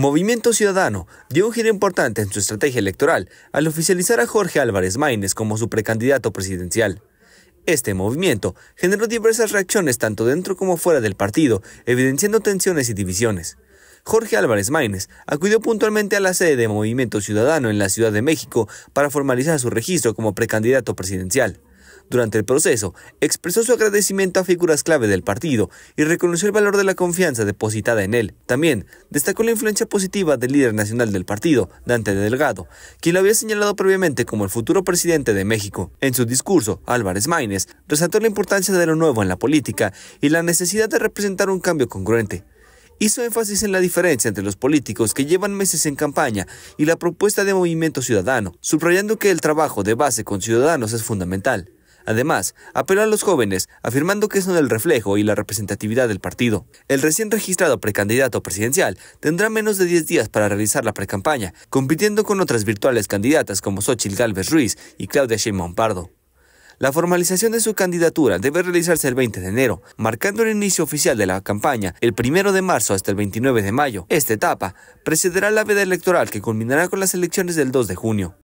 Movimiento Ciudadano dio un giro importante en su estrategia electoral al oficializar a Jorge Álvarez Maínez como su precandidato presidencial. Este movimiento generó diversas reacciones tanto dentro como fuera del partido, evidenciando tensiones y divisiones. Jorge Álvarez Maínez acudió puntualmente a la sede de Movimiento Ciudadano en la Ciudad de México para formalizar su registro como precandidato presidencial. Durante el proceso, expresó su agradecimiento a figuras clave del partido y reconoció el valor de la confianza depositada en él. También destacó la influencia positiva del líder nacional del partido, Dante Delgado, quien lo había señalado previamente como el futuro presidente de México. En su discurso, Álvarez Maínez resaltó la importancia de lo nuevo en la política y la necesidad de representar un cambio congruente hizo énfasis en la diferencia entre los políticos que llevan meses en campaña y la propuesta de movimiento ciudadano, subrayando que el trabajo de base con ciudadanos es fundamental. Además, apeló a los jóvenes, afirmando que son el reflejo y la representatividad del partido. El recién registrado precandidato presidencial tendrá menos de 10 días para realizar la precampaña, compitiendo con otras virtuales candidatas como Xochitl Gálvez Ruiz y Claudia Sheinbaum Pardo. La formalización de su candidatura debe realizarse el 20 de enero, marcando el inicio oficial de la campaña el 1 de marzo hasta el 29 de mayo. Esta etapa precederá la veda electoral que culminará con las elecciones del 2 de junio.